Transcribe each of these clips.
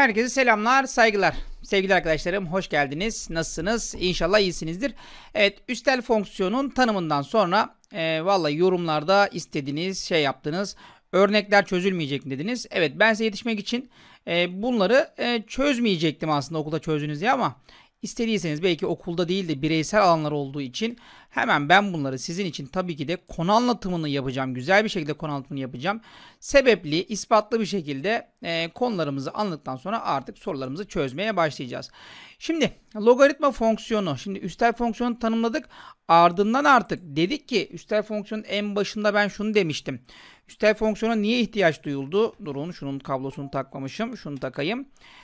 Herkese selamlar, saygılar. Sevgili arkadaşlarım hoş geldiniz. Nasılsınız? İnşallah iyisinizdir. Evet, üstel fonksiyonun tanımından sonra e, vallahi yorumlarda istediğiniz şey yaptınız. Örnekler çözülmeyecek mi dediniz? Evet, ben size yetişmek için e, bunları e, çözmeyecektim aslında okulda çözdünüz diye ama İstediyseniz belki okulda değil de bireysel alanlar olduğu için hemen ben bunları sizin için tabii ki de konu anlatımını yapacağım. Güzel bir şekilde konu anlatımını yapacağım. Sebepli, ispatlı bir şekilde e, konularımızı anladıktan sonra artık sorularımızı çözmeye başlayacağız. Şimdi logaritma fonksiyonu. Şimdi üstel fonksiyonu tanımladık. Ardından artık dedik ki üstel fonksiyonun en başında ben şunu demiştim. Üstel fonksiyona niye ihtiyaç duyuldu? Durun şunun kablosunu takmamışım. Şunu takayım. Şunu takayım.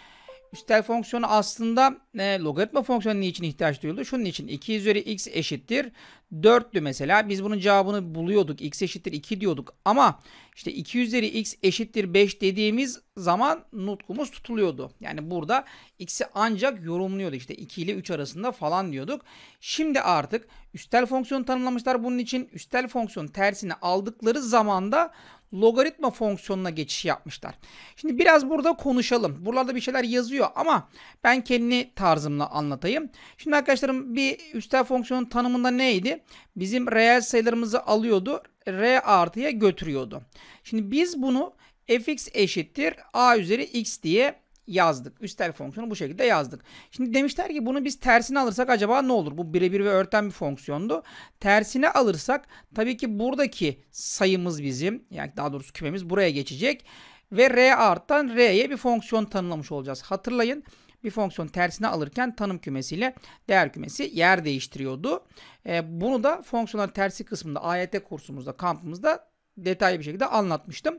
Üstel fonksiyonu aslında e, logaritma fonksiyonu niçin ihtiyaç duyuldu? Şunun için 2 üzeri x eşittir 4'tü mesela. Biz bunun cevabını buluyorduk. X eşittir 2 diyorduk. Ama işte 2 üzeri X eşittir 5 dediğimiz zaman nutkumuz tutuluyordu. Yani burada X'i ancak yorumluyordu. İşte 2 ile 3 arasında falan diyorduk. Şimdi artık üstel fonksiyon tanımlamışlar bunun için. Üstel fonksiyon tersini aldıkları zamanda logaritma fonksiyonuna geçiş yapmışlar. Şimdi biraz burada konuşalım. Buralarda bir şeyler yazıyor ama ben kendi tarzımla anlatayım. Şimdi arkadaşlarım bir üstel fonksiyonun tanımında neydi? Bizim reel sayılarımızı alıyordu. R artıya götürüyordu. Şimdi biz bunu fx eşittir a üzeri x diye yazdık. Üstel fonksiyonu bu şekilde yazdık. Şimdi demişler ki bunu biz tersine alırsak acaba ne olur? Bu birebir ve örten bir fonksiyondu. Tersine alırsak tabii ki buradaki sayımız bizim yani daha doğrusu kümemiz buraya geçecek ve r arttan r'ye bir fonksiyon tanımlamış olacağız. Hatırlayın bir fonksiyon tersine alırken tanım kümesiyle değer kümesi yer değiştiriyordu. E, bunu da fonksiyonlar tersi kısmında AYT kursumuzda kampımızda detaylı bir şekilde anlatmıştım.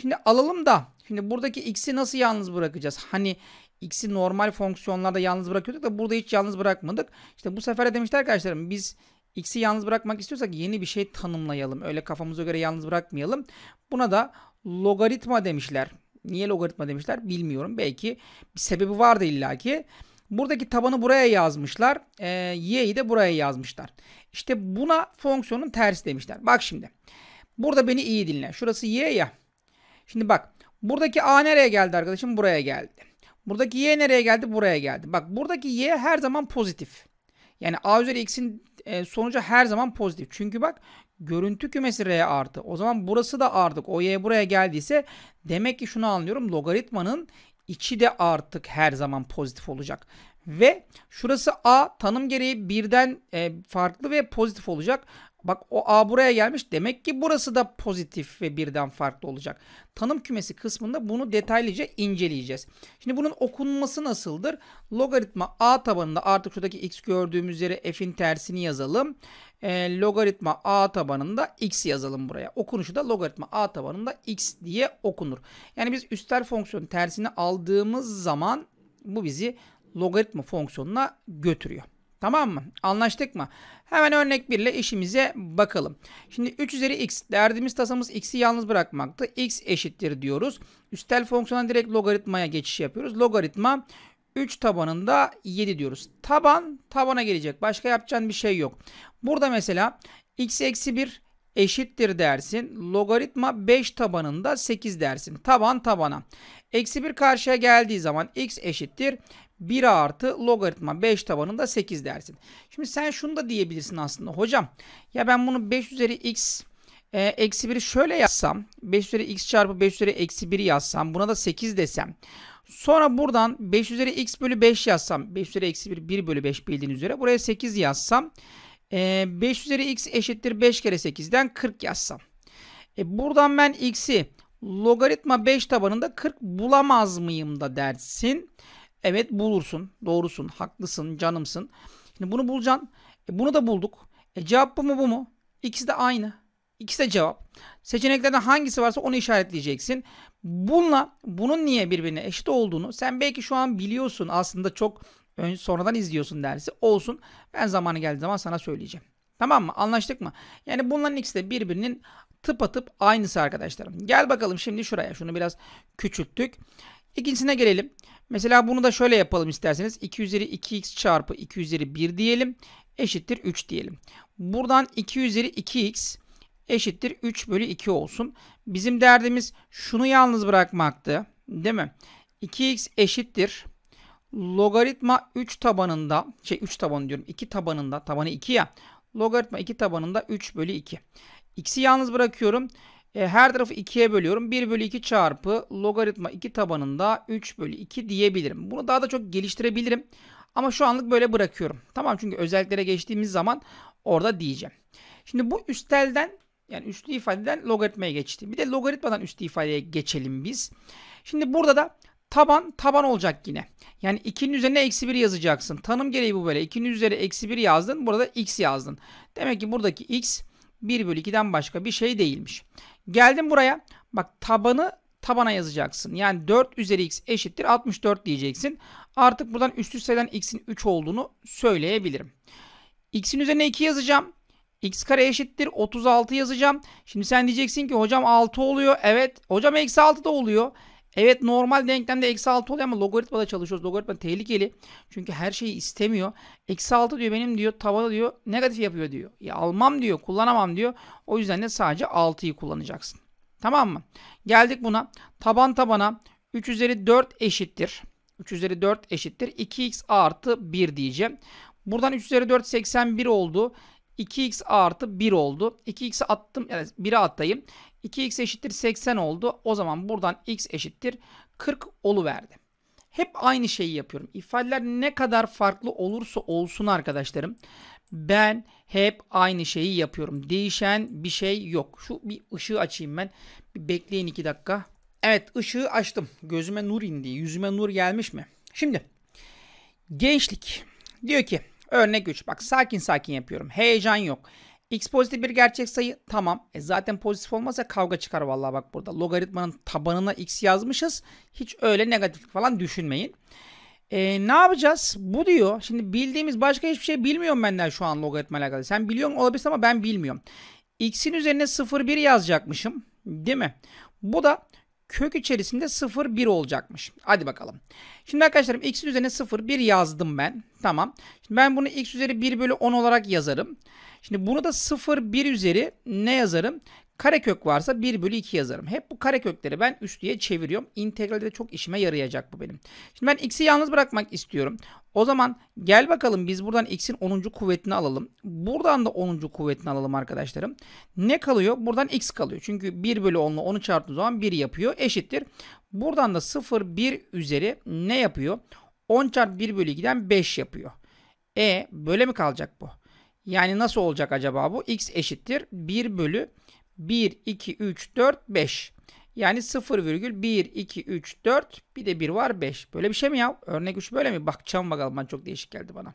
Şimdi alalım da şimdi buradaki x'i nasıl yalnız bırakacağız? Hani x'i normal fonksiyonlarda yalnız bırakıyorduk da burada hiç yalnız bırakmadık. İşte bu sefer de demişler arkadaşlarım biz x'i yalnız bırakmak istiyorsak yeni bir şey tanımlayalım. Öyle kafamıza göre yalnız bırakmayalım. Buna da logaritma demişler. Niye logaritma demişler bilmiyorum. Belki bir sebebi vardı illaki. Buradaki tabanı buraya yazmışlar. E, y'yi de buraya yazmışlar. İşte buna fonksiyonun tersi demişler. Bak şimdi. Burada beni iyi dinle. Şurası y ya. Şimdi bak. Buradaki a nereye geldi arkadaşım? Buraya geldi. Buradaki y nereye geldi? Buraya geldi. Bak buradaki y her zaman pozitif. Yani a üzeri x'in e, sonucu her zaman pozitif. Çünkü bak görüntü kümesi R artı. O zaman burası da artık. O Y buraya geldiyse demek ki şunu anlıyorum. Logaritmanın içi de artık her zaman pozitif olacak. Ve şurası A tanım gereği birden e, farklı ve pozitif olacak. Bak o A buraya gelmiş. Demek ki burası da pozitif ve birden farklı olacak. Tanım kümesi kısmında bunu detaylıca inceleyeceğiz. Şimdi bunun okunması nasıldır? Logaritma A tabanında artık şuradaki x gördüğümüz yere f'in tersini yazalım. E, logaritma A tabanında x yazalım buraya. Okunuşu da logaritma A tabanında x diye okunur. Yani biz üstel fonksiyonun tersini aldığımız zaman bu bizi logaritma fonksiyonuna götürüyor. Tamam mı? Anlaştık mı? Hemen örnek 1 ile işimize bakalım. Şimdi 3 üzeri x derdimiz tasamız x'i yalnız bırakmaktı. x eşittir diyoruz. Üstel fonksiyona direkt logaritmaya geçiş yapıyoruz. Logaritma 3 tabanında 7 diyoruz. Taban tabana gelecek. Başka yapacağın bir şey yok. Burada mesela x eksi 1 eşittir dersin. Logaritma 5 tabanında 8 dersin. Taban tabana. Eksi 1 karşıya geldiği zaman x eşittir 1 artı logaritma 5 tabanında 8 dersin. Şimdi sen şunu da diyebilirsin aslında. Hocam ya ben bunu 5 üzeri x e, eksi 1'i şöyle yazsam 5 üzeri x çarpı 5 üzeri eksi 1'i yazsam buna da 8 desem sonra buradan 5 üzeri x bölü 5 yazsam 5 üzeri eksi 1 1 bölü 5 bildiğin üzere buraya 8 yazsam e, 5 üzeri x eşittir 5 kere 8'den 40 yazsam e, buradan ben x'i logaritma 5 tabanında 40 bulamaz mıyım da dersin. Evet bulursun. Doğrusun. Haklısın. Canımsın. Şimdi bunu bulacaksın. E, bunu da bulduk. E, cevap bu mu bu mu? İkisi de aynı. İkisi de cevap. Seçeneklerden hangisi varsa onu işaretleyeceksin. Bununla bunun niye birbirine eşit olduğunu sen belki şu an biliyorsun. Aslında çok ön, sonradan izliyorsun dersi. Olsun. Ben zamanı geldiği zaman sana söyleyeceğim. Tamam mı? Anlaştık mı? Yani bunların ikisi de birbirinin tıpatıp aynısı arkadaşlarım. Gel bakalım şimdi şuraya. Şunu biraz küçülttük. İkincisine gelelim. Mesela bunu da şöyle yapalım isterseniz. 2 üzeri 2x çarpı 2 üzeri 1 diyelim. Eşittir 3 diyelim. Buradan 2 üzeri 2x eşittir 3 bölü 2 olsun. Bizim derdimiz şunu yalnız bırakmaktı. Değil mi? 2x eşittir. Logaritma 3 tabanında şey 3 tabanı diyorum 2 tabanında tabanı 2 ya. Logaritma 2 tabanında 3 bölü 2. X'i yalnız bırakıyorum. E, her tarafı 2'ye bölüyorum. 1 bölü 2 çarpı logaritma 2 tabanında 3 bölü 2 diyebilirim. Bunu daha da çok geliştirebilirim. Ama şu anlık böyle bırakıyorum. Tamam çünkü özelliklere geçtiğimiz zaman orada diyeceğim. Şimdi bu üstelden yani üstlü ifadeden logaritmaya geçti. Bir de logaritmadan üstlü ifadeye geçelim biz. Şimdi burada da taban taban olacak yine. Yani 2'nin üzerine eksi 1 yazacaksın. Tanım gereği bu böyle. 2'nin üzeri eksi 1 yazdın. Burada x yazdın. Demek ki buradaki x 1 bölü 2'den başka bir şey değilmiş. Geldim buraya. Bak tabanı tabana yazacaksın. Yani 4 üzeri x eşittir 64 diyeceksin. Artık buradan üstü sayıdan x'in 3 olduğunu söyleyebilirim. x'in üzerine 2 yazacağım. x kare eşittir 36 yazacağım. Şimdi sen diyeceksin ki hocam 6 oluyor. Evet hocam eksi 6 da oluyor. Evet normal denklemde eksi 6 oluyor ama logaritmada çalışıyoruz. Logaritma tehlikeli. Çünkü her şeyi istemiyor. Eksi 6 diyor benim diyor tabanı diyor negatif yapıyor diyor. Ya almam diyor kullanamam diyor. O yüzden de sadece 6'yı kullanacaksın. Tamam mı? Geldik buna. Taban tabana 3 üzeri 4 eşittir. 3 üzeri 4 eşittir. 2x artı 1 diyeceğim. Buradan 3 üzeri 4 81 oldu. 2x artı 1 oldu. 2x'i attım. Yani 1'e atayım. 2x eşittir 80 oldu. O zaman buradan x eşittir 40 verdi. Hep aynı şeyi yapıyorum. İfadeler ne kadar farklı olursa olsun arkadaşlarım. Ben hep aynı şeyi yapıyorum. Değişen bir şey yok. Şu bir ışığı açayım ben. Bir bekleyin 2 dakika. Evet ışığı açtım. Gözüme nur indi. Yüzüme nur gelmiş mi? Şimdi gençlik diyor ki Örnek 3. Bak sakin sakin yapıyorum. Heyecan yok. X pozitif bir gerçek sayı. Tamam. E zaten pozitif olmazsa kavga çıkar vallahi bak burada. Logaritmanın tabanına x yazmışız. Hiç öyle negatif falan düşünmeyin. E, ne yapacağız? Bu diyor. Şimdi bildiğimiz başka hiçbir şey bilmiyorum benden şu an logaritma alakalı. Sen biliyorsun olabilirsin ama ben bilmiyorum. X'in üzerine 0,1 yazacakmışım. Değil mi? Bu da kök içerisinde 0 1 olacakmış. Hadi bakalım. Şimdi arkadaşlarım x üzerine 0 1 yazdım ben. Tamam. Şimdi ben bunu x üzeri 1 bölü 10 olarak yazarım. Şimdi bunu da 0 1 üzeri ne yazarım? Karekök varsa 1 bölü 2 yazarım. Hep bu karekökleri ben üstüye çeviriyorum. İntegralde çok işime yarayacak bu benim. Şimdi ben x'i yalnız bırakmak istiyorum. O zaman gel bakalım biz buradan x'in 10. kuvvetini alalım. Buradan da 10. kuvvetini alalım arkadaşlarım. Ne kalıyor? Buradan x kalıyor. Çünkü 1 bölü 10 ile 10'u çarptığın zaman 1 yapıyor. Eşittir. Buradan da 0, 1 üzeri ne yapıyor? 10 çarp 1 bölü 2'den 5 yapıyor. E böyle mi kalacak bu? Yani nasıl olacak acaba bu? x eşittir 1 bölü 1, 2, 3, 4, 5. Yani 0 virgül 1, 2, 3, 4 bir de 1 var 5. Böyle bir şey mi ya? Örnek 3 böyle mi? Bakacağım bakalım ben çok değişik geldi bana.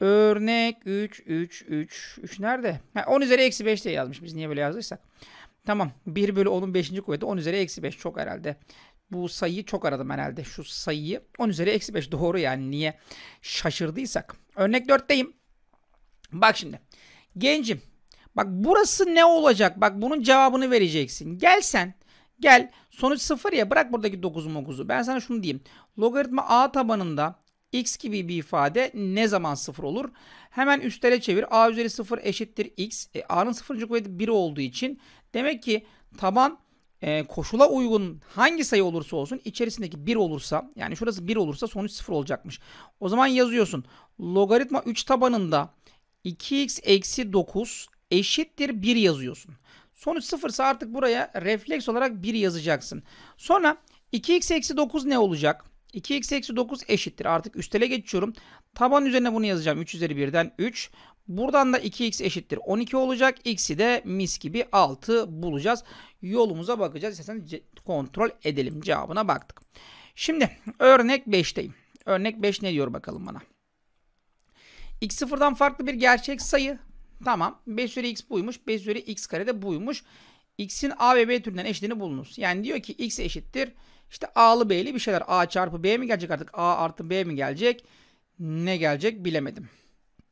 Örnek 3, 3, 3. 3 nerede? Ha, 10 üzeri eksi 5 diye yazmış. Biz niye böyle yazdıysak. Tamam. 1 bölü 10'un 5. kuvveti 10 üzeri eksi 5. Çok herhalde. Bu sayıyı çok aradım herhalde. Şu sayıyı 10 üzeri eksi 5. Doğru yani. Niye şaşırdıysak. Örnek 4'teyim. Bak şimdi. Gencim. Bak burası ne olacak? Bak bunun cevabını vereceksin. Gel sen. Gel. Sonuç sıfır ya. Bırak buradaki 9 mokuzu. Ben sana şunu diyeyim. Logaritma a tabanında x gibi bir ifade ne zaman sıfır olur? Hemen üstlere çevir. a üzeri sıfır eşittir x. E, a'nın sıfırıncı kuvveti 1 olduğu için demek ki taban e, koşula uygun hangi sayı olursa olsun içerisindeki 1 olursa yani şurası 1 olursa sonuç sıfır olacakmış. O zaman yazıyorsun. Logaritma 3 tabanında 2x eksi 9 eşittir 1 yazıyorsun. Sonuç 0 ise artık buraya refleks olarak 1 yazacaksın. Sonra 2x eksi 9 ne olacak? 2x eksi 9 eşittir. Artık üstele geçiyorum. Taban üzerine bunu yazacağım. 3 üzeri 1'den 3. Buradan da 2x eşittir 12 olacak. X'i de mis gibi 6 bulacağız. Yolumuza bakacağız. İstersen kontrol edelim. Cevabına baktık. Şimdi örnek 5'teyim. Örnek 5 ne diyor bakalım bana. X sıfırdan farklı bir gerçek sayı Tamam. 5 üzeri x buymuş. 5 üzeri x kare de buymuş. X'in a ve b türünden eşitini bulunuz. Yani diyor ki x eşittir. İşte a'lı b'li bir şeyler. a çarpı b mi gelecek artık? a artı b mi gelecek? Ne gelecek bilemedim.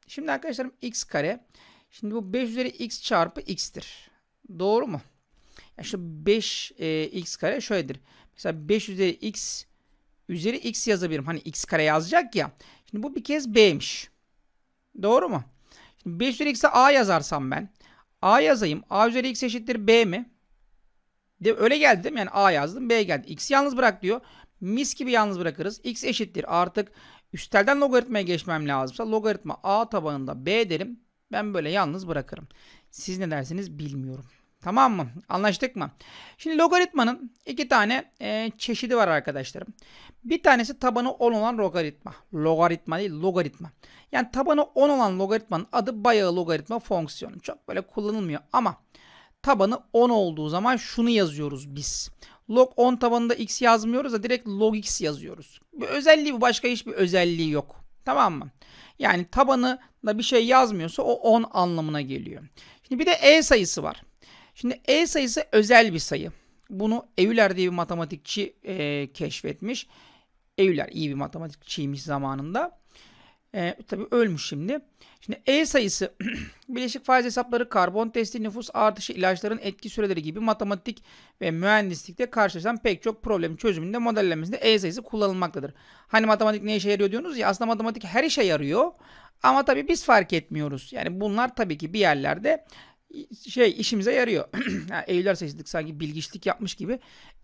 Şimdi arkadaşlarım x kare. Şimdi bu 5 üzeri x çarpı x'tir. Doğru mu? Yani şu 5 e, x kare şöyledir. Mesela 5 üzeri x üzeri x yazabilirim. Hani x kare yazacak ya. Şimdi bu bir kez b'miş. Doğru mu? 5 üzeri x'e a yazarsam ben. A yazayım. A üzeri x eşittir b mi? De, öyle geldi değil mi? Yani a yazdım b geldi. X yalnız bırak diyor. Mis gibi yalnız bırakırız. X eşittir artık üstelden logaritmaya geçmem lazımsa logaritma a tabanında b derim. Ben böyle yalnız bırakırım. Siz ne dersiniz bilmiyorum. Tamam mı? Anlaştık mı? Şimdi logaritmanın iki tane e, çeşidi var arkadaşlarım. Bir tanesi tabanı 10 olan logaritma. Logaritma değil logaritma. Yani tabanı 10 olan logaritmanın adı bayağı logaritma fonksiyonu. Çok böyle kullanılmıyor ama tabanı 10 olduğu zaman şunu yazıyoruz biz. Log 10 tabanında x yazmıyoruz da direkt log x yazıyoruz. Bir özelliği bu başka hiçbir özelliği yok. Tamam mı? Yani tabanı da bir şey yazmıyorsa o 10 anlamına geliyor. Şimdi bir de e sayısı var. Şimdi E sayısı özel bir sayı. Bunu Euler diye bir matematikçi e, keşfetmiş. Euler iyi bir matematikçiymiş zamanında. E, tabii ölmüş şimdi. Şimdi E sayısı bileşik faiz hesapları, karbon testi, nüfus artışı, ilaçların etki süreleri gibi matematik ve mühendislikte karşılaşan pek çok problem çözümünde modellemesinde E sayısı kullanılmaktadır. Hani matematik ne işe yarıyor diyorsunuz ya aslında matematik her işe yarıyor. Ama tabii biz fark etmiyoruz. Yani bunlar tabii ki bir yerlerde şey işimize yarıyor. yani Eylüler sayısıydık sanki bilgiçlik yapmış gibi.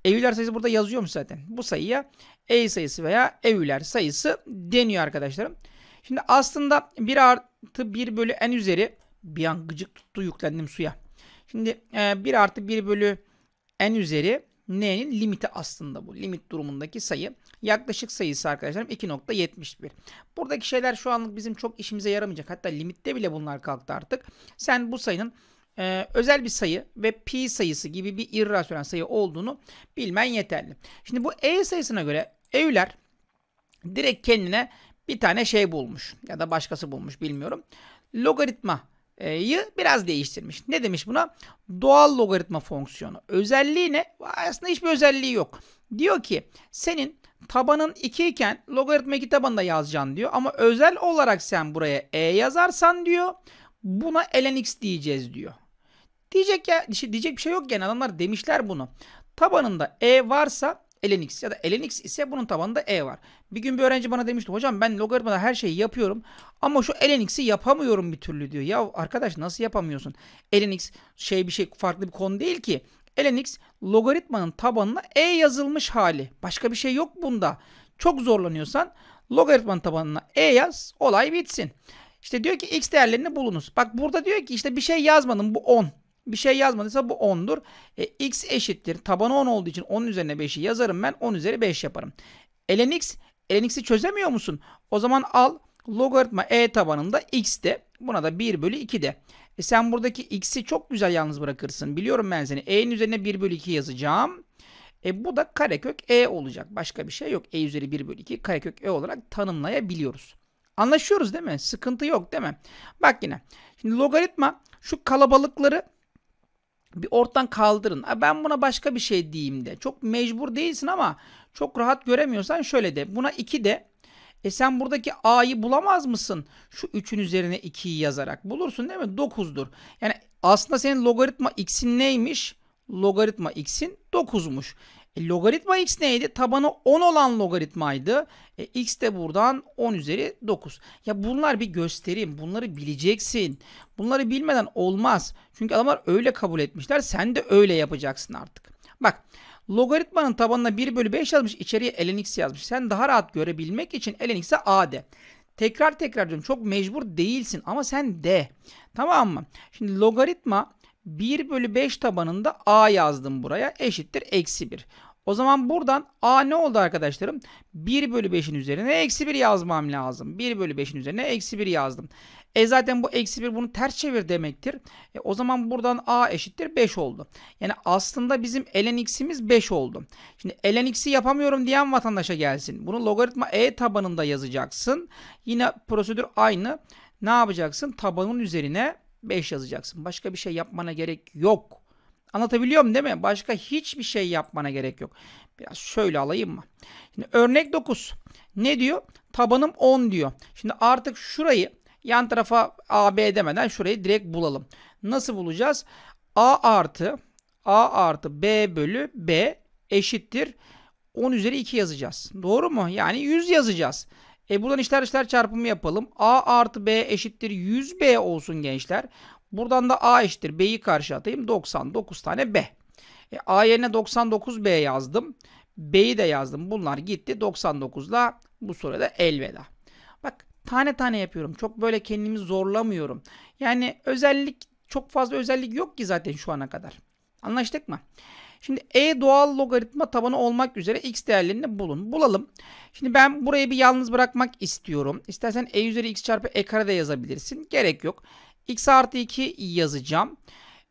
Evler sayısı burada yazıyormuş zaten. Bu sayıya E sayısı veya evler sayısı deniyor arkadaşlarım. Şimdi aslında 1 artı 1 bölü en üzeri bir an gıcık tuttu yüklendim suya. Şimdi e, artı 1 bölü en üzeri n'nin limiti aslında bu. Limit durumundaki sayı. Yaklaşık sayısı arkadaşlarım 2.71. Buradaki şeyler şu anlık bizim çok işimize yaramayacak. Hatta limitte bile bunlar kalktı artık. Sen bu sayının e, özel bir sayı ve pi sayısı gibi bir irrasyonel sayı olduğunu bilmen yeterli. Şimdi bu e sayısına göre Euler direkt kendine bir tane şey bulmuş ya da başkası bulmuş bilmiyorum. Logaritma'yı biraz değiştirmiş. Ne demiş buna? Doğal logaritma fonksiyonu. Özelliği ne? Aslında hiçbir özelliği yok. Diyor ki senin tabanın 2 iken logaritma 2 tabanında yazacaksın diyor. Ama özel olarak sen buraya e yazarsan diyor buna ln x diyeceğiz diyor. Diyecek ya şey, diyecek bir şey yok yani adamlar demişler bunu. Tabanında E varsa elenix ya da elenix ise bunun tabanında e var. Bir gün bir öğrenci bana demişti hocam ben logaritmada her şeyi yapıyorum ama şu elenix'i yapamıyorum bir türlü diyor. Ya arkadaş nasıl yapamıyorsun? elenix şey bir şey farklı bir konu değil ki. elenix logaritmanın tabanına e yazılmış hali. Başka bir şey yok bunda. Çok zorlanıyorsan logaritmanın tabanına e yaz olay bitsin. İşte diyor ki x değerlerini bulunuz. Bak burada diyor ki işte bir şey yazmadım bu 10 bir şey yazmadıysa bu 10'dur. E, x eşittir. Tabanı 10 olduğu için 10 üzerine 5'i yazarım ben. 10 üzeri 5 yaparım. ln x, ln x'i çözemiyor musun? O zaman al logaritma e tabanında x de. Buna da 1 bölü 2 de. E sen buradaki x'i çok güzel yalnız bırakırsın. Biliyorum ben seni. e'nin üzerine 1 bölü 2 yazacağım. E bu da karekök e olacak. Başka bir şey yok. e üzeri 1 bölü 2 karekök e olarak tanımlayabiliyoruz. Anlaşıyoruz değil mi? Sıkıntı yok değil mi? Bak yine. Şimdi logaritma şu kalabalıkları bir ortadan kaldırın. Ben buna başka bir şey diyeyim de. Çok mecbur değilsin ama çok rahat göremiyorsan şöyle de. Buna 2 de. E sen buradaki A'yı bulamaz mısın? Şu 3'ün üzerine 2'yi yazarak. Bulursun değil mi? 9'dur. Yani aslında senin logaritma x'in neymiş? Logaritma x'in 9'muş. E, logaritma x neydi? Tabanı 10 olan logaritmaydı. E, x de buradan 10 üzeri 9. Ya bunlar bir göstereyim. Bunları bileceksin. Bunları bilmeden olmaz. Çünkü adamlar öyle kabul etmişler. Sen de öyle yapacaksın artık. Bak logaritmanın tabanına 1 bölü 5 yazmış. içeriye ln x yazmış. Sen daha rahat görebilmek için ln x'e a de. Tekrar tekrar diyorum. Çok mecbur değilsin ama sen de. Tamam mı? Şimdi logaritma 1 bölü 5 tabanında a yazdım buraya. Eşittir eksi 1. O zaman buradan a ne oldu arkadaşlarım? 1 bölü 5'in üzerine eksi 1 yazmam lazım. 1 bölü 5'in üzerine eksi 1 yazdım. E zaten bu eksi 1 bunu ters çevir demektir. E o zaman buradan a eşittir 5 oldu. Yani aslında bizim ln x'imiz 5 oldu. Şimdi ln x'i yapamıyorum diyen vatandaşa gelsin. Bunu logaritma e tabanında yazacaksın. Yine prosedür aynı. Ne yapacaksın? Tabanın üzerine 5 yazacaksın. Başka bir şey yapmana gerek yok. Anlatabiliyorum değil mi? Başka hiçbir şey yapmana gerek yok. Biraz şöyle alayım mı? Şimdi örnek 9. Ne diyor? Tabanım 10 diyor. Şimdi artık şurayı yan tarafa AB demeden şurayı direkt bulalım. Nasıl bulacağız? A artı A artı B bölü B eşittir. 10 üzeri 2 yazacağız. Doğru mu? Yani 100 yazacağız. E buradan işler işler çarpımı yapalım. A artı B eşittir 100B olsun gençler. Buradan da A eşittir. B'yi karşı atayım. 99 tane B. E, A yerine 99B yazdım. B'yi de yazdım. Bunlar gitti. 99'la bu soruda elveda. Bak tane tane yapıyorum. Çok böyle kendimi zorlamıyorum. Yani özellik çok fazla özellik yok ki zaten şu ana kadar. Anlaştık mı? Şimdi e doğal logaritma tabanı olmak üzere x değerlerini bulun. Bulalım. Şimdi ben burayı bir yalnız bırakmak istiyorum. İstersen e üzeri x çarpı e kare de yazabilirsin. Gerek yok x artı 2 yazacağım.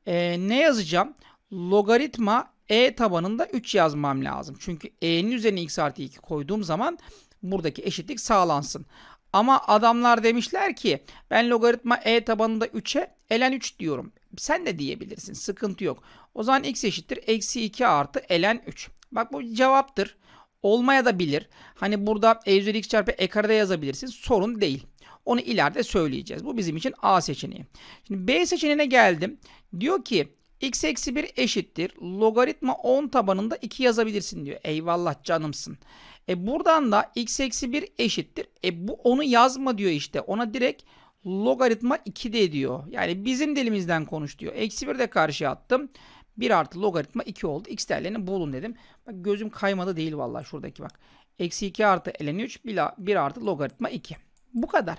E, ne yazacağım? Logaritma e tabanında 3 yazmam lazım. Çünkü e'nin üzerine x artı 2 koyduğum zaman buradaki eşitlik sağlansın. Ama adamlar demişler ki ben logaritma e tabanında 3'e elen 3 diyorum. Sen de diyebilirsin. Sıkıntı yok. O zaman x eşittir. Eksi 2 artı elen 3. Bak bu cevaptır. Olmaya da bilir. Hani burada e üzeri x çarpı e kare de yazabilirsin. Sorun değil. Onu ileride söyleyeceğiz. Bu bizim için A seçeneği. Şimdi B seçeneğine geldim. Diyor ki x eksi 1 eşittir. Logaritma 10 tabanında 2 yazabilirsin diyor. Eyvallah canımsın. E buradan da x eksi 1 eşittir. E bu onu yazma diyor işte. Ona direkt logaritma 2 de diyor. Yani bizim dilimizden konuş diyor. Eksi 1 de karşıya attım. 1 artı logaritma 2 oldu. X değerlerini bulun dedim. Bak gözüm kaymadı değil vallahi şuradaki bak. Eksi 2 artı ln 3 1 artı logaritma 2. Bu kadar.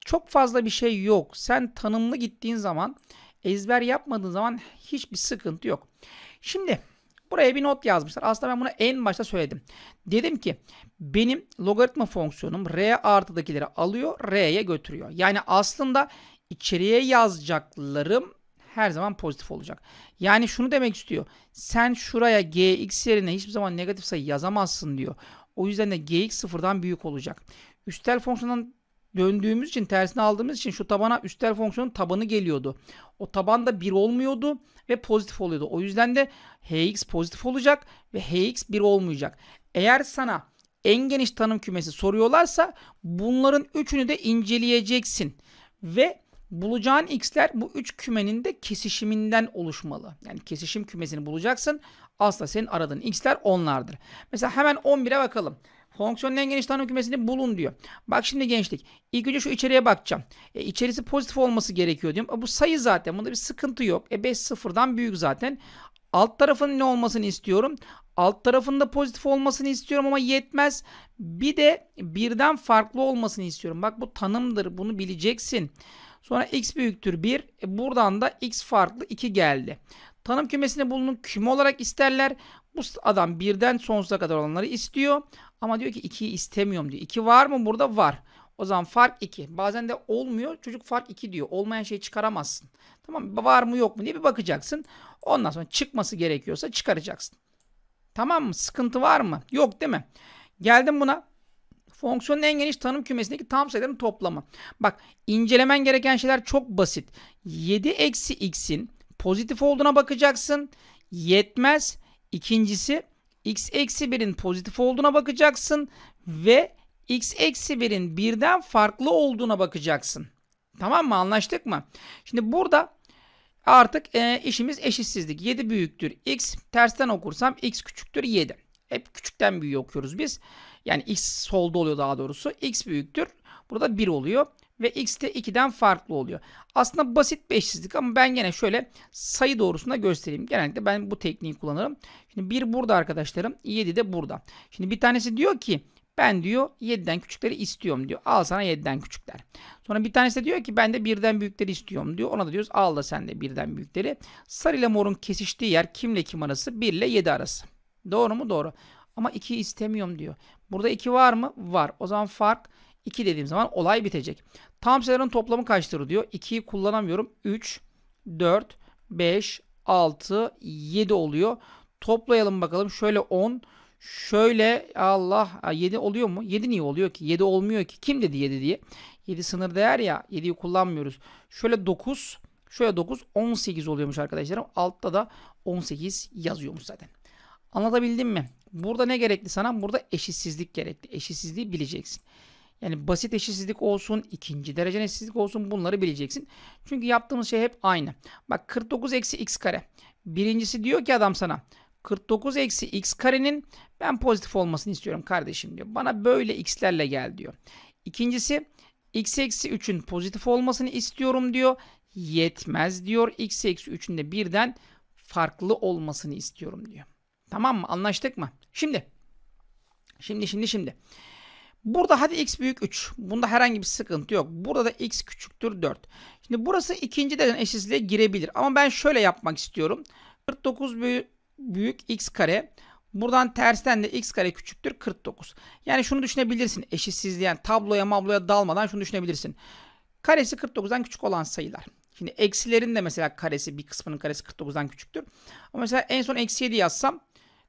Çok fazla bir şey yok. Sen tanımlı gittiğin zaman, ezber yapmadığın zaman hiçbir sıkıntı yok. Şimdi buraya bir not yazmışlar. Aslında ben bunu en başta söyledim. Dedim ki benim logaritma fonksiyonum r artıdakileri alıyor, r'ye götürüyor. Yani aslında içeriye yazacaklarım her zaman pozitif olacak. Yani şunu demek istiyor. Sen şuraya gx yerine hiçbir zaman negatif sayı yazamazsın diyor. O yüzden de gx sıfırdan büyük olacak üstel fonksiyondan döndüğümüz için tersine aldığımız için şu tabana üstel fonksiyonun tabanı geliyordu. O taban da 1 olmuyordu ve pozitif oluyordu. O yüzden de hx pozitif olacak ve hx 1 olmayacak. Eğer sana en geniş tanım kümesi soruyorlarsa bunların üçünü de inceleyeceksin. Ve bulacağın x'ler bu üç kümenin de kesişiminden oluşmalı. Yani kesişim kümesini bulacaksın. Asla senin aradığın x'ler onlardır. Mesela hemen 11'e bakalım. Fonksiyonel geniş tanım kümesini bulun diyor. Bak şimdi gençlik. İlk önce şu içeriye bakacağım. E, içerisi pozitif olması gerekiyor diyorum. E, bu sayı zaten. Bunda bir sıkıntı yok. E 5 sıfırdan büyük zaten. Alt tarafın ne olmasını istiyorum? Alt tarafında pozitif olmasını istiyorum ama yetmez. Bir de birden farklı olmasını istiyorum. Bak bu tanımdır. Bunu bileceksin. Sonra x büyüktür 1. E, buradan da x farklı 2 geldi. Tanım kümesini bulunun küme olarak isterler. Bu adam birden sonsuza kadar olanları istiyor. Ama diyor ki 2'yi istemiyorum diyor. 2 var mı burada? Var. O zaman fark 2. Bazen de olmuyor. Çocuk fark 2 diyor. Olmayan şeyi çıkaramazsın. Tamam mı? Var mı yok mu diye bir bakacaksın. Ondan sonra çıkması gerekiyorsa çıkaracaksın. Tamam mı? Sıkıntı var mı? Yok değil mi? Geldim buna. Fonksiyonun en geniş tanım kümesindeki tam sayıların toplamı. Bak incelemen gereken şeyler çok basit. 7 eksi x'in pozitif olduğuna bakacaksın. Yetmez. İkincisi x eksi 1'in pozitif olduğuna bakacaksın ve x eksi 1'in birden farklı olduğuna bakacaksın. Tamam mı anlaştık mı? Şimdi burada artık e, işimiz eşitsizlik. 7 büyüktür x tersten okursam x küçüktür 7. Hep küçükten büyüğü okuyoruz biz. Yani x solda oluyor daha doğrusu. x büyüktür. Burada 1 oluyor ve x de 2'den farklı oluyor. Aslında basit bir eşsizlik ama ben gene şöyle sayı doğrusuna göstereyim. Genellikle ben bu tekniği kullanırım. Şimdi 1 burada arkadaşlarım, 7 de burada. Şimdi bir tanesi diyor ki ben diyor 7'den küçükleri istiyorum diyor. Al sana 7'den küçükler. Sonra bir tanesi de diyor ki ben de 1'den büyükleri istiyorum diyor. Ona da diyoruz al da sen de 1'den büyükleri. Sarı ile morun kesiştiği yer kimle kim arası? 1 ile 7 arası. Doğru mu? Doğru. Ama 2'yi istemiyorum diyor. Burada 2 var mı? Var. O zaman fark 2 dediğim zaman olay bitecek. Tam sayıların toplamı kaçtır diyor. 2'yi kullanamıyorum. 3, 4, 5, 6, 7 oluyor. Toplayalım bakalım. Şöyle 10, şöyle Allah 7 oluyor mu? 7 niye oluyor ki? 7 olmuyor ki. Kim dedi 7 diye? 7 sınır değer ya. 7'yi kullanmıyoruz. Şöyle 9, şöyle 9, 18 oluyormuş arkadaşlarım. Altta da 18 yazıyormuş zaten. Anlatabildim mi? Burada ne gerekli sana? Burada eşitsizlik gerekli. Eşitsizliği bileceksin. Yani basit eşitsizlik olsun, ikinci derece eşitsizlik olsun bunları bileceksin. Çünkü yaptığımız şey hep aynı. Bak 49 eksi x kare. Birincisi diyor ki adam sana 49 eksi x karenin ben pozitif olmasını istiyorum kardeşim diyor. Bana böyle x'lerle gel diyor. İkincisi x eksi 3'ün pozitif olmasını istiyorum diyor. Yetmez diyor. x eksi 3'ün de birden farklı olmasını istiyorum diyor. Tamam mı? Anlaştık mı? Şimdi. Şimdi şimdi şimdi. Burada hadi x büyük 3. Bunda herhangi bir sıkıntı yok. Burada da x küçüktür 4. Şimdi burası ikinci derece eşitsizliğe girebilir. Ama ben şöyle yapmak istiyorum. 49 büyük, büyük x kare. Buradan tersten de x kare küçüktür 49. Yani şunu düşünebilirsin. Eşitsizliğe yani tabloya mabloya dalmadan şunu düşünebilirsin. Karesi 49'dan küçük olan sayılar. Şimdi eksilerin de mesela karesi bir kısmının karesi 49'dan küçüktür. Ama mesela en son eksi 7 yazsam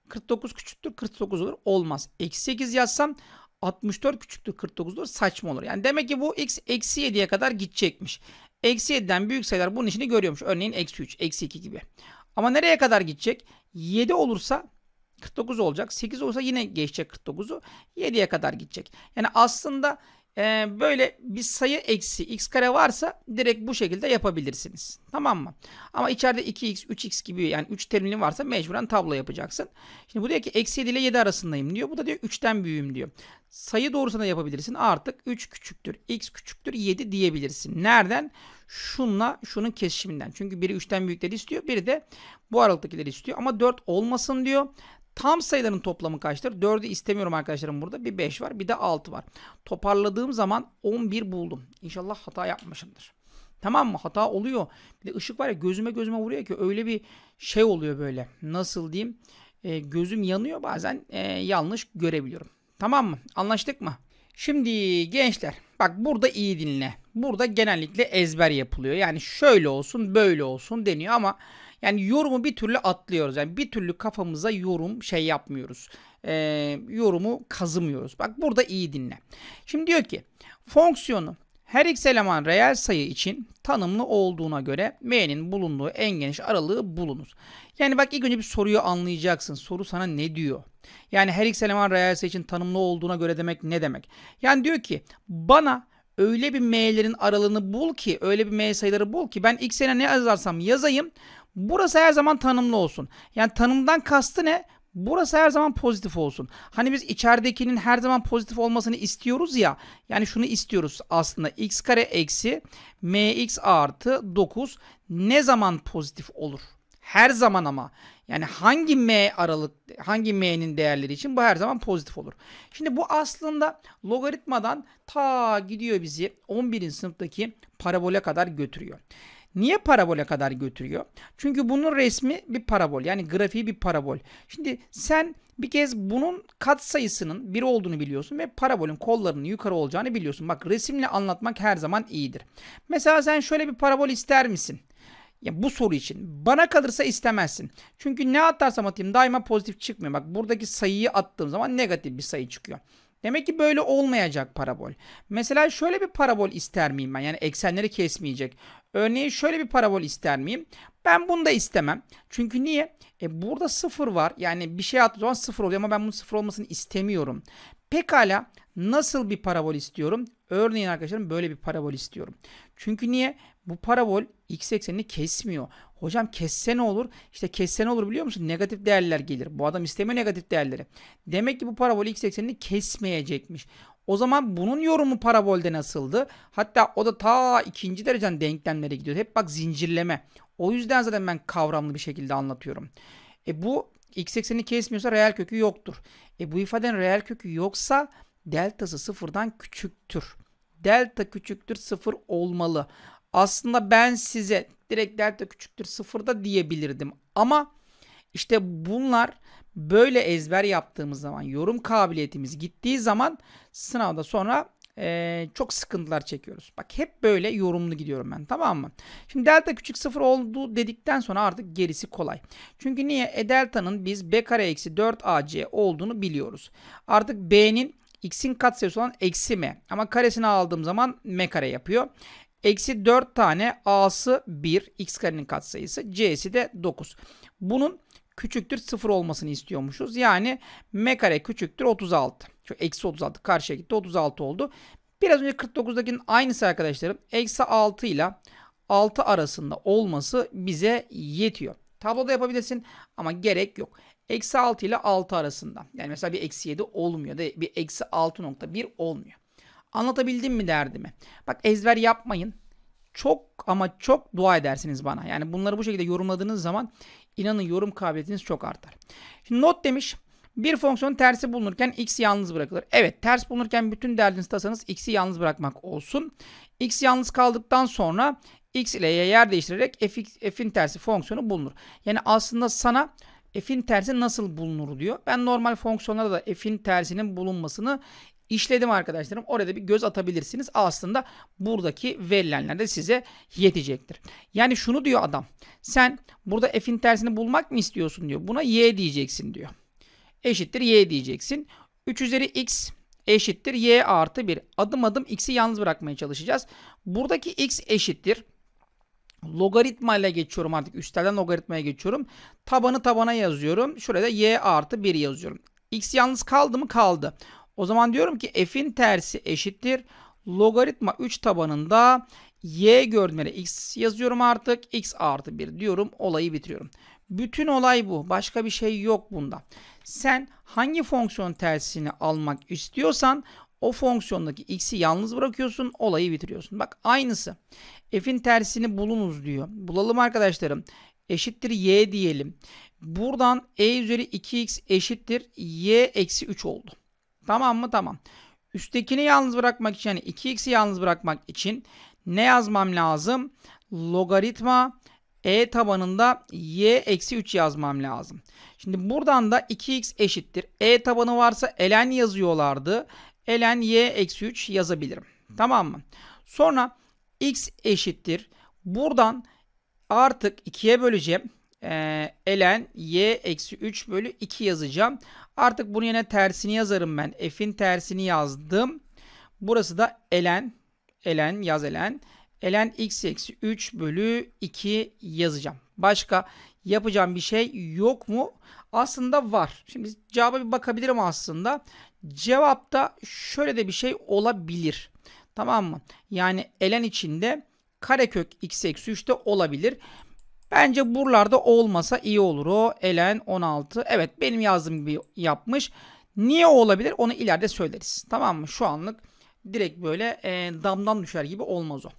49 küçüktür 49 olur. Olmaz. Eksi 8 yazsam 64 küçüktür 49'dur saçma olur. Yani demek ki bu x eksi 7'ye kadar gidecekmiş. Eksi 7'den büyük sayılar bunun işini görüyormuş. Örneğin eksi 3, eksi 2 gibi. Ama nereye kadar gidecek? 7 olursa 49 olacak. 8 olursa yine geçecek 49'u. 7'ye kadar gidecek. Yani aslında e, böyle bir sayı eksi x kare varsa direkt bu şekilde yapabilirsiniz. Tamam mı? Ama içeride 2x, 3x gibi yani 3 terimli varsa mecburen tablo yapacaksın. Şimdi bu diyor ki eksi 7 ile 7 arasındayım diyor. Bu da diyor 3'ten büyüğüm diyor. Sayı doğrusuna yapabilirsin. Artık 3 küçüktür, x küçüktür, 7 diyebilirsin. Nereden? Şunla şunun kesişiminden. Çünkü biri 3'ten büyükleri istiyor. Biri de bu aralıktakileri istiyor. Ama 4 olmasın diyor. Tam sayıların toplamı kaçtır? 4'ü istemiyorum arkadaşlarım burada. Bir 5 var bir de 6 var. Toparladığım zaman 11 buldum. İnşallah hata yapmışımdır. Tamam mı? Hata oluyor. Bir de ışık var ya gözüme gözüme vuruyor ki öyle bir şey oluyor böyle. Nasıl diyeyim? E, gözüm yanıyor bazen e, yanlış görebiliyorum. Tamam mı? Anlaştık mı? Şimdi gençler bak burada iyi dinle. Burada genellikle ezber yapılıyor. Yani şöyle olsun böyle olsun deniyor ama yani yorumu bir türlü atlıyoruz. Yani bir türlü kafamıza yorum şey yapmıyoruz. E, yorumu kazımıyoruz. Bak burada iyi dinle. Şimdi diyor ki fonksiyonu her x eleman reel sayı için tanımlı olduğuna göre m'nin bulunduğu en geniş aralığı bulunur. Yani bak ilk önce bir soruyu anlayacaksın. Soru sana ne diyor? Yani her x eleman reel sayı için tanımlı olduğuna göre demek ne demek? Yani diyor ki bana öyle bir m'lerin aralığını bul ki öyle bir m sayıları bul ki ben x'e ne yazarsam yazayım Burası her zaman tanımlı olsun. Yani tanımdan kastı ne? Burası her zaman pozitif olsun. Hani biz içeridekinin her zaman pozitif olmasını istiyoruz ya. Yani şunu istiyoruz aslında. x kare eksi mx artı 9 ne zaman pozitif olur? Her zaman ama. Yani hangi m aralık, hangi m'nin değerleri için bu her zaman pozitif olur. Şimdi bu aslında logaritmadan ta gidiyor bizi 11. sınıftaki parabole kadar götürüyor. Niye parabole kadar götürüyor? Çünkü bunun resmi bir parabol. Yani grafiği bir parabol. Şimdi sen bir kez bunun katsayısının bir olduğunu biliyorsun ve parabolün kollarının yukarı olacağını biliyorsun. Bak resimle anlatmak her zaman iyidir. Mesela sen şöyle bir parabol ister misin? Ya bu soru için. Bana kalırsa istemezsin. Çünkü ne atarsam atayım daima pozitif çıkmıyor. Bak buradaki sayıyı attığım zaman negatif bir sayı çıkıyor. Demek ki böyle olmayacak parabol. Mesela şöyle bir parabol ister miyim ben? Yani eksenleri kesmeyecek. Örneğin şöyle bir parabol ister miyim? Ben bunu da istemem. Çünkü niye? E burada sıfır var. Yani bir şey attığı zaman sıfır oluyor ama ben bunun sıfır olmasını istemiyorum. Pekala nasıl bir parabol istiyorum? Örneğin arkadaşlarım böyle bir parabol istiyorum. Çünkü niye? bu parabol x eksenini kesmiyor. Hocam kesse ne olur? İşte kesse ne olur biliyor musun? Negatif değerler gelir. Bu adam istemiyor negatif değerleri. Demek ki bu parabol x eksenini kesmeyecekmiş. O zaman bunun yorumu parabolde nasıldı? Hatta o da ta ikinci derecen denklemlere gidiyor. Hep bak zincirleme. O yüzden zaten ben kavramlı bir şekilde anlatıyorum. E bu x eksenini kesmiyorsa reel kökü yoktur. E bu ifadenin reel kökü yoksa deltası sıfırdan küçüktür. Delta küçüktür sıfır olmalı. Aslında ben size direkt delta küçüktür sıfırda diyebilirdim. Ama işte bunlar böyle ezber yaptığımız zaman yorum kabiliyetimiz gittiği zaman sınavda sonra e, çok sıkıntılar çekiyoruz. Bak hep böyle yorumlu gidiyorum ben tamam mı? Şimdi delta küçük sıfır oldu dedikten sonra artık gerisi kolay. Çünkü niye? E delta'nın biz b kare eksi 4ac olduğunu biliyoruz. Artık b'nin x'in katsayısı olan eksi m. Ama karesini aldığım zaman m kare yapıyor. Eksi 4 tane A'sı 1. X karenin katsayısı. C'si de 9. Bunun küçüktür 0 olmasını istiyormuşuz. Yani M kare küçüktür 36. Şu eksi 36 karşıya gitti 36 oldu. Biraz önce 49'dakinin aynısı arkadaşlarım. Eksi 6 ile 6 arasında olması bize yetiyor. Tabloda yapabilirsin ama gerek yok. Eksi 6 ile 6 arasında. Yani mesela bir eksi 7 olmuyor bir eksi 6.1 olmuyor. Anlatabildim mi derdimi? Bak ezber yapmayın. Çok ama çok dua edersiniz bana. Yani bunları bu şekilde yorumladığınız zaman inanın yorum kabiliyetiniz çok artar. Şimdi not demiş. Bir fonksiyon tersi bulunurken x'i yalnız bırakılır. Evet ters bulunurken bütün derdiniz tasanız x'i yalnız bırakmak olsun. x yalnız kaldıktan sonra x ile y yer değiştirerek f'in tersi fonksiyonu bulunur. Yani aslında sana f'in tersi nasıl bulunur diyor. Ben normal fonksiyonlarda da f'in tersinin bulunmasını işledim arkadaşlarım. Orada bir göz atabilirsiniz. Aslında buradaki verilenler de size yetecektir. Yani şunu diyor adam. Sen burada f'in tersini bulmak mı istiyorsun diyor. Buna y diyeceksin diyor. Eşittir y diyeceksin. 3 üzeri x eşittir y artı 1. Adım adım x'i yalnız bırakmaya çalışacağız. Buradaki x eşittir. Logaritma ile geçiyorum artık. Üstelden logaritmaya geçiyorum. Tabanı tabana yazıyorum. Şurada y artı 1 yazıyorum. x yalnız kaldı mı? Kaldı. O zaman diyorum ki f'in tersi eşittir. Logaritma 3 tabanında y görünmeli x yazıyorum artık. x artı 1 diyorum. Olayı bitiriyorum. Bütün olay bu. Başka bir şey yok bunda. Sen hangi fonksiyon tersini almak istiyorsan o fonksiyondaki x'i yalnız bırakıyorsun. Olayı bitiriyorsun. Bak aynısı. f'in tersini bulunuz diyor. Bulalım arkadaşlarım. Eşittir y diyelim. Buradan e üzeri 2x eşittir y eksi 3 oldu. Tamam mı? Tamam. Üsttekini yalnız bırakmak için yani 2x'i yalnız bırakmak için ne yazmam lazım? Logaritma e tabanında y eksi 3 yazmam lazım. Şimdi buradan da 2x eşittir. E tabanı varsa ln yazıyorlardı. ln y eksi 3 yazabilirim. Tamam mı? Sonra x eşittir. Buradan artık 2'ye böleceğim. Ee, ln y eksi 3 bölü 2 yazacağım. Artık bunun yine tersini yazarım ben. F'in tersini yazdım. Burası da elen. Elen yaz elen. Elen x eksi 3 bölü 2 yazacağım. Başka yapacağım bir şey yok mu? Aslında var. Şimdi cevaba bir bakabilirim aslında. Cevapta şöyle de bir şey olabilir. Tamam mı? Yani elen içinde karekök x eksi 3 de olabilir. Bence buralarda olmasa iyi olur o. Elen 16. Evet benim yazdığım gibi yapmış. Niye olabilir onu ileride söyleriz. Tamam mı? Şu anlık direkt böyle e, damdan düşer gibi olmaz o.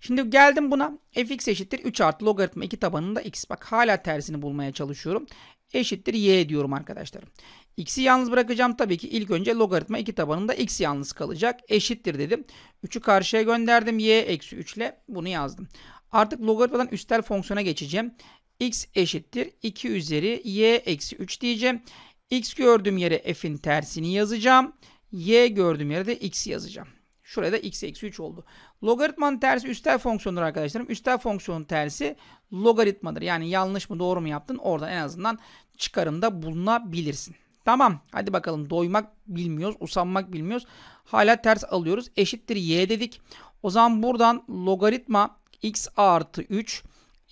Şimdi geldim buna. fx eşittir 3 artı logaritma 2 tabanında x. Bak hala tersini bulmaya çalışıyorum. Eşittir y diyorum arkadaşlarım. X'i yalnız bırakacağım tabii ki ilk önce logaritma 2 tabanında x yalnız kalacak. Eşittir dedim. 3'ü karşıya gönderdim. y eksi 3 ile bunu yazdım. Artık logaritmadan üstel fonksiyona geçeceğim. x eşittir 2 üzeri y eksi 3 diyeceğim. x gördüğüm yere f'in tersini yazacağım. y gördüğüm yere de x yazacağım. Şuraya da x eksi 3 oldu. Logaritmanın tersi üstel fonksiyondur arkadaşlarım. Üstel fonksiyonun tersi logaritmadır. Yani yanlış mı doğru mu yaptın oradan en azından çıkarında bulunabilirsin. Tamam hadi bakalım doymak bilmiyoruz usanmak bilmiyoruz. Hala ters alıyoruz eşittir y dedik. O zaman buradan logaritma x artı 3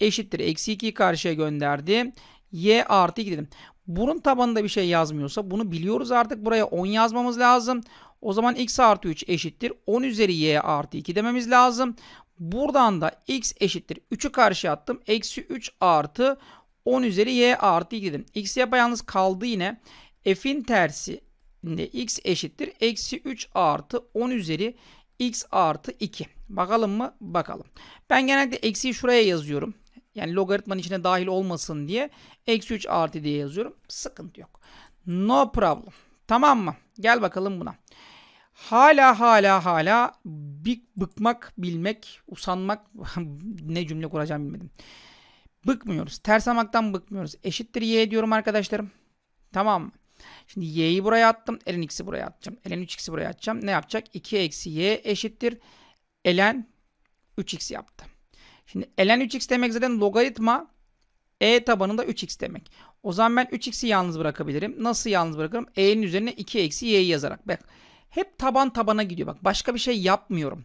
eşittir. Eksi 2'yi karşıya gönderdi. y artı 2 dedim. Bunun tabanında bir şey yazmıyorsa bunu biliyoruz artık. Buraya 10 yazmamız lazım. O zaman x artı 3 eşittir. 10 üzeri y artı 2 dememiz lazım. Buradan da x eşittir. 3'ü karşıya attım. Eksi 3 artı 10 üzeri y artı 2 dedim. x yapayalnız kaldı yine. f'in tersi x eşittir. Eksi 3 artı 10 üzeri x artı 2. Bakalım mı? Bakalım. Ben genelde eksi şuraya yazıyorum. Yani logaritmanın içine dahil olmasın diye. Eksi 3 artı diye yazıyorum. Sıkıntı yok. No problem. Tamam mı? Gel bakalım buna. Hala hala hala bir bıkmak, bilmek, usanmak ne cümle kuracağım bilmedim. Bıkmıyoruz. Ters amaktan bıkmıyoruz. Eşittir y diyorum arkadaşlarım. Tamam mı? Şimdi y'yi buraya attım. Ln x'i buraya atacağım. Ln 3x'i buraya atacağım. Ne yapacak? 2 eksi y eşittir. Ln 3x yaptı. Şimdi ln 3x demek zaten logaritma e tabanında 3x demek. O zaman ben 3x'i yalnız bırakabilirim. Nasıl yalnız bırakırım? e'nin üzerine 2 eksi y'yi yazarak. Bak hep taban tabana gidiyor. Bak başka bir şey yapmıyorum.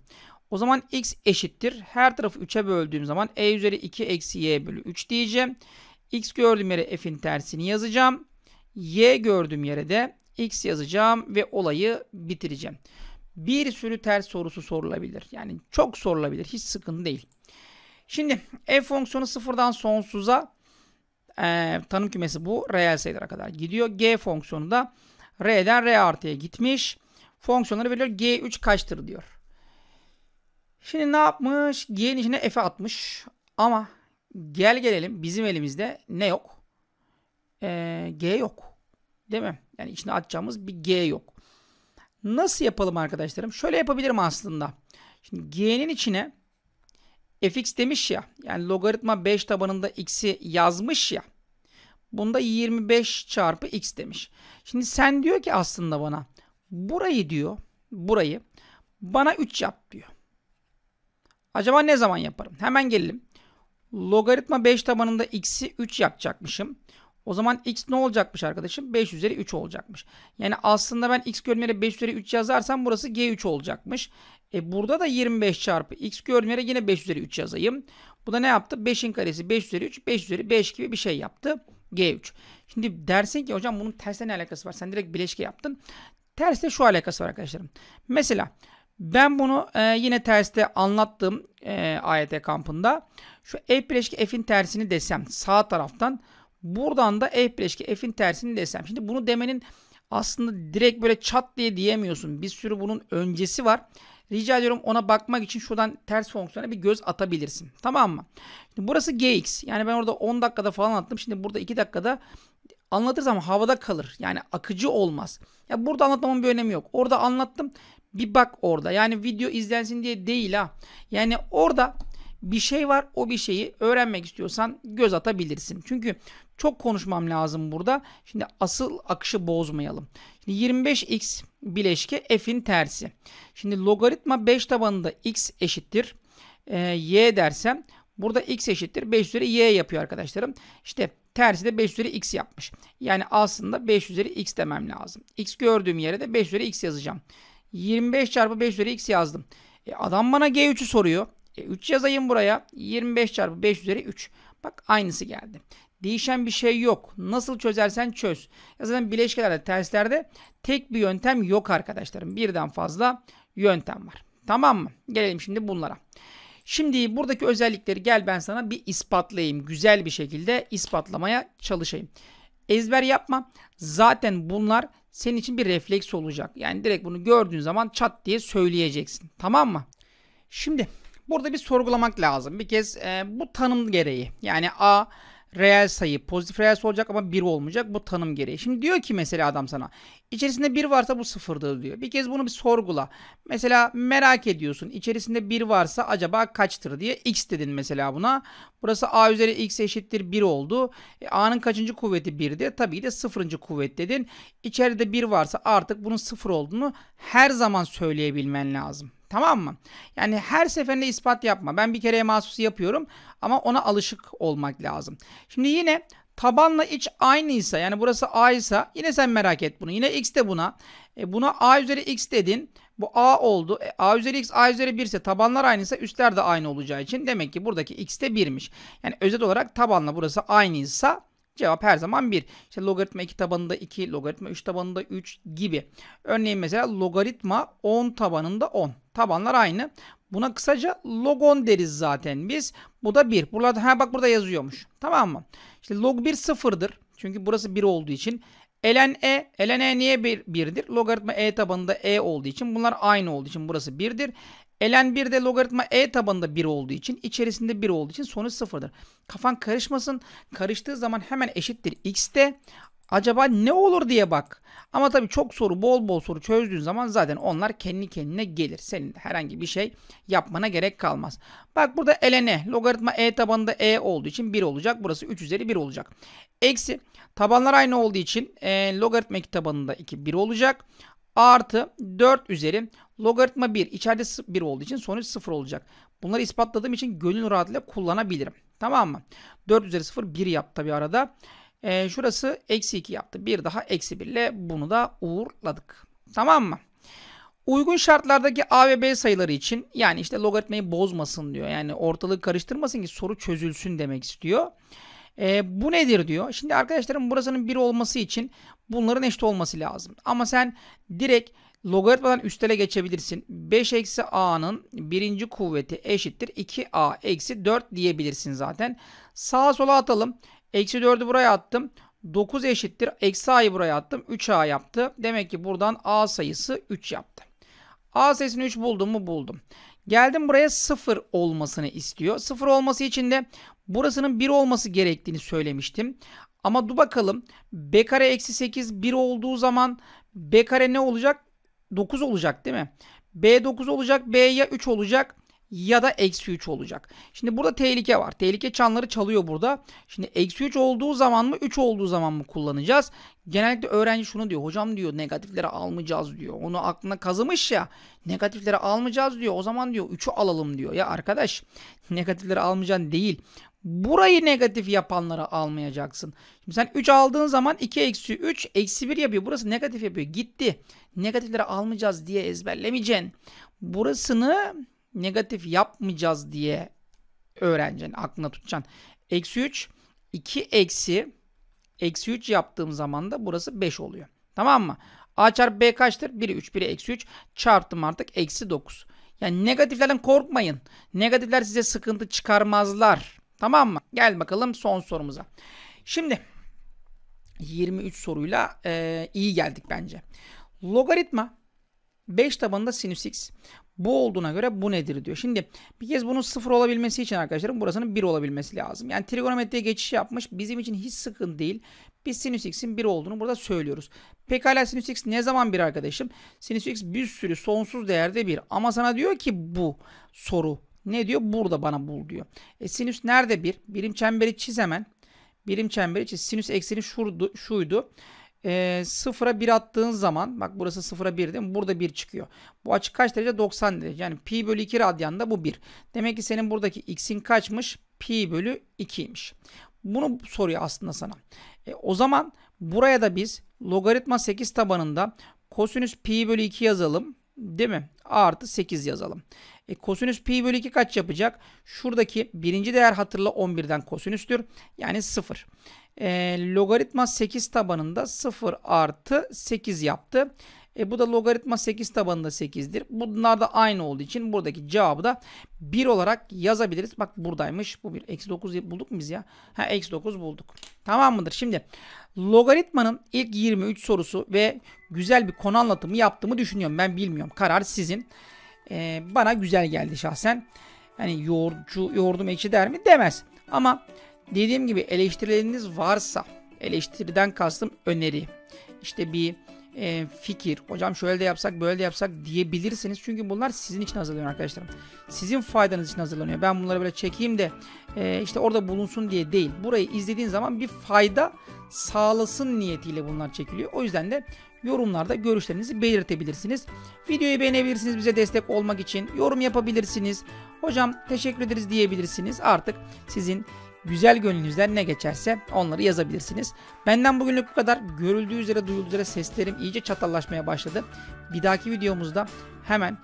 O zaman x eşittir. Her tarafı 3'e böldüğüm zaman e üzeri 2 eksi y bölü 3 diyeceğim. x gördüğüm yere f'in tersini yazacağım. Y gördüğüm yere de X yazacağım ve olayı bitireceğim. Bir sürü ters sorusu sorulabilir. Yani çok sorulabilir. Hiç sıkıntı değil. Şimdi f fonksiyonu sıfırdan sonsuza e, tanım kümesi bu. Reel sayılara kadar gidiyor. G fonksiyonu da R'den R artıya gitmiş. Fonksiyonları veriyor. G3 kaçtır diyor. Şimdi ne yapmış? G'nin içine F'e atmış. Ama gel gelelim bizim elimizde ne yok? e, G yok. Değil mi? Yani içine atacağımız bir G yok. Nasıl yapalım arkadaşlarım? Şöyle yapabilirim aslında. Şimdi G'nin içine fx demiş ya. Yani logaritma 5 tabanında x'i yazmış ya. Bunda 25 çarpı x demiş. Şimdi sen diyor ki aslında bana burayı diyor burayı bana 3 yap diyor. Acaba ne zaman yaparım? Hemen gelelim. Logaritma 5 tabanında x'i 3 yapacakmışım. O zaman x ne olacakmış arkadaşım? 5 üzeri 3 olacakmış. Yani aslında ben x görmeli 5 üzeri 3 yazarsam burası g3 olacakmış. E burada da 25 çarpı x görmeli yine 5 üzeri 3 yazayım. Bu da ne yaptı? 5'in karesi 5 üzeri 3, 5 üzeri 5 gibi bir şey yaptı. G3. Şimdi dersin ki hocam bunun tersle ne alakası var? Sen direkt bileşke yaptın. Tersle şu alakası var arkadaşlarım. Mesela ben bunu e, yine terste anlattım e, AYT kampında. Şu e bileşke f'in tersini desem sağ taraftan Buradan da f bileşki f'in tersini desem. Şimdi bunu demenin aslında direkt böyle çat diye diyemiyorsun. Bir sürü bunun öncesi var. Rica ediyorum ona bakmak için şuradan ters fonksiyona bir göz atabilirsin. Tamam mı? Şimdi burası gx. Yani ben orada 10 dakikada falan attım. Şimdi burada 2 dakikada anlatırsam havada kalır. Yani akıcı olmaz. Ya burada anlatmamın bir önemi yok. Orada anlattım. Bir bak orada. Yani video izlensin diye değil ha. Yani orada bir şey var o bir şeyi öğrenmek istiyorsan göz atabilirsin. Çünkü çok konuşmam lazım burada. Şimdi asıl akışı bozmayalım. Şimdi 25x bileşke f'in tersi. Şimdi logaritma 5 tabanında x eşittir. E, y dersem burada x eşittir. 5 üzeri y yapıyor arkadaşlarım. İşte tersi de 5 üzeri x yapmış. Yani aslında 5 üzeri x demem lazım. x gördüğüm yere de 5 üzeri x yazacağım. 25 çarpı 5 üzeri x yazdım. E, adam bana g3'ü soruyor. E, 3 yazayım buraya. 25 çarpı 5 üzeri 3. Bak aynısı geldi. Değişen bir şey yok. Nasıl çözersen çöz. Ya zaten bileşkelerde, terslerde tek bir yöntem yok arkadaşlarım. Birden fazla yöntem var. Tamam mı? Gelelim şimdi bunlara. Şimdi buradaki özellikleri gel ben sana bir ispatlayayım. Güzel bir şekilde ispatlamaya çalışayım. Ezber yapma. Zaten bunlar senin için bir refleks olacak. Yani direkt bunu gördüğün zaman çat diye söyleyeceksin. Tamam mı? Şimdi burada bir sorgulamak lazım. Bir kez e, bu tanım gereği. Yani A reel sayı pozitif reel olacak ama 1 olmayacak bu tanım gereği. Şimdi diyor ki mesela adam sana içerisinde 1 varsa bu sıfırdır diyor. Bir kez bunu bir sorgula. Mesela merak ediyorsun içerisinde 1 varsa acaba kaçtır diye x dedin mesela buna. Burası a üzeri x eşittir 1 oldu. E, a'nın kaçıncı kuvveti 1'di? Tabii de sıfırıncı kuvvet dedin. İçeride 1 varsa artık bunun sıfır olduğunu her zaman söyleyebilmen lazım. Tamam mı? Yani her seferinde ispat yapma. Ben bir kere mahsusu yapıyorum ama ona alışık olmak lazım. Şimdi yine tabanla iç aynıysa yani burası a ise yine sen merak et bunu. Yine x de buna. E buna a üzeri x dedin. Bu a oldu. E a üzeri x a üzeri 1 ise tabanlar aynıysa üstler de aynı olacağı için demek ki buradaki x de 1'miş. Yani özet olarak tabanla burası aynıysa Cevap her zaman 1. İşte logaritma 2 tabanında 2, logaritma 3 tabanında 3 gibi. Örneğin mesela logaritma 10 tabanında 10. Tabanlar aynı. Buna kısaca logon deriz zaten biz. Bu da 1. Burada, ha bak burada yazıyormuş. Tamam mı? İşte log 1 sıfırdır. Çünkü burası 1 olduğu için. Ln e, ln e niye 1'dir? Bir, Logaritma e tabanında e olduğu için bunlar aynı olduğu için burası 1'dir ln 1 de logaritma e tabanında 1 olduğu için içerisinde 1 olduğu için sonuç 0'dır. Kafan karışmasın. Karıştığı zaman hemen eşittir x de acaba ne olur diye bak. Ama tabii çok soru bol bol soru çözdüğün zaman zaten onlar kendi kendine gelir. Senin herhangi bir şey yapmana gerek kalmaz. Bak burada ln e, logaritma e tabanında e olduğu için 1 olacak. Burası 3 üzeri 1 olacak. Eksi tabanlar aynı olduğu için e, logaritma 2 tabanında 2 1 olacak. Artı 4 üzeri Logaritma 1 içeride 1 olduğu için sonuç 0 olacak. Bunları ispatladığım için gönül rahatlığıyla kullanabilirim. Tamam mı? 4 üzeri 0 1 yaptı bir arada. Ee, şurası eksi 2 yaptı. Bir daha eksi 1 ile bunu da uğurladık. Tamam mı? Uygun şartlardaki A ve B sayıları için yani işte logaritmayı bozmasın diyor. Yani ortalığı karıştırmasın ki soru çözülsün demek istiyor. E, bu nedir diyor. Şimdi arkadaşlarım burasının 1 olması için bunların eşit olması lazım. Ama sen direkt Logaritmadan üstele geçebilirsin. 5 eksi a'nın birinci kuvveti eşittir. 2a eksi 4 diyebilirsin zaten. Sağa sola atalım. Eksi 4'ü buraya attım. 9 eşittir. Eksi a'yı buraya attım. 3a yaptı. Demek ki buradan a sayısı 3 yaptı. A sayısını 3 buldum mu? Buldum. Geldim buraya 0 olmasını istiyor. 0 olması için de burasının 1 olması gerektiğini söylemiştim. Ama dur bakalım. B kare eksi 8 1 olduğu zaman B kare ne olacak? 9 olacak değil mi? B 9 olacak. B ya 3 olacak ya da eksi 3 olacak. Şimdi burada tehlike var. Tehlike çanları çalıyor burada. Şimdi eksi 3 olduğu zaman mı 3 olduğu zaman mı kullanacağız? Genellikle öğrenci şunu diyor. Hocam diyor negatifleri almayacağız diyor. Onu aklına kazımış ya. Negatifleri almayacağız diyor. O zaman diyor 3'ü alalım diyor. Ya arkadaş negatifleri almayacaksın değil. Burayı negatif yapanları almayacaksın. Şimdi sen 3 aldığın zaman 2 eksi 3 eksi 1 yapıyor. Burası negatif yapıyor. Gitti. Negatifleri almayacağız diye ezberlemeyeceksin. Burasını negatif yapmayacağız diye öğreneceksin. Aklına tutacaksın. Eksi 3 2 eksi eksi 3 yaptığım zaman da burası 5 oluyor. Tamam mı? A çarpı B kaçtır? 1'i 3, 1'i eksi 3. Çarptım artık eksi 9. Yani negatiflerden korkmayın. Negatifler size sıkıntı çıkarmazlar. Tamam mı? Gel bakalım son sorumuza. Şimdi 23 soruyla e, iyi geldik bence. Logaritma 5 tabanında sinüs x. Bu olduğuna göre bu nedir diyor. Şimdi bir kez bunun sıfır olabilmesi için arkadaşlarım burasının 1 olabilmesi lazım. Yani trigonometriye geçiş yapmış. Bizim için hiç sıkıntı değil. Biz sinüs x'in 1 olduğunu burada söylüyoruz. Pekala sinüs x ne zaman 1 arkadaşım? Sinüs x bir sürü sonsuz değerde 1. Ama sana diyor ki bu soru ne diyor? Burada bana bul diyor. E sinüs nerede bir? Birim çemberi çiz hemen. Birim çemberi çiz. Sinüs ekseni şurdu, şuydu. E, sıfıra bir attığın zaman bak burası sıfıra 1 değil mi? Burada bir çıkıyor. Bu açı kaç derece? 90 derece. Yani pi bölü 2 radyanda bu bir. Demek ki senin buradaki x'in kaçmış? Pi bölü 2'ymiş. Bunu soruyor aslında sana. E, o zaman buraya da biz logaritma 8 tabanında kosinüs pi bölü 2 yazalım. Değil mi? Artı 8 yazalım. E, kosinüs pi bölü 2 kaç yapacak? Şuradaki birinci değer hatırla 11'den kosinüstür. Yani 0. E, logaritma 8 tabanında 0 artı 8 yaptı. E, bu da logaritma 8 tabanında 8'dir. Bunlar da aynı olduğu için buradaki cevabı da 1 olarak yazabiliriz. Bak buradaymış. Bu bir. Eksi 9 bulduk mu biz ya? Ha eksi 9 bulduk. Tamam mıdır? Şimdi logaritmanın ilk 23 sorusu ve güzel bir konu anlatımı yaptığımı düşünüyorum. Ben bilmiyorum. Karar sizin e, bana güzel geldi şahsen. yani yoğurtçu, yoğurdum ekşi der mi? Demez. Ama dediğim gibi eleştirileriniz varsa, eleştiriden kastım öneri. işte bir e, fikir, hocam şöyle de yapsak böyle de yapsak diyebilirsiniz. Çünkü bunlar sizin için hazırlanıyor arkadaşlarım. Sizin faydanız için hazırlanıyor. Ben bunları böyle çekeyim de e, işte orada bulunsun diye değil. Burayı izlediğin zaman bir fayda sağlasın niyetiyle bunlar çekiliyor. O yüzden de yorumlarda görüşlerinizi belirtebilirsiniz. Videoyu beğenebilirsiniz bize destek olmak için. Yorum yapabilirsiniz. Hocam teşekkür ederiz diyebilirsiniz. Artık sizin güzel gönlünüzden ne geçerse onları yazabilirsiniz. Benden bugünlük bu kadar. Görüldüğü üzere duyulduğu üzere seslerim iyice çatallaşmaya başladı. Bir dahaki videomuzda hemen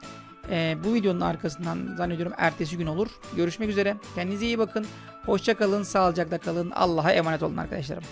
e, bu videonun arkasından zannediyorum ertesi gün olur. Görüşmek üzere. Kendinize iyi bakın. Hoşça kalın, sağlıcakla kalın. Allah'a emanet olun arkadaşlarım.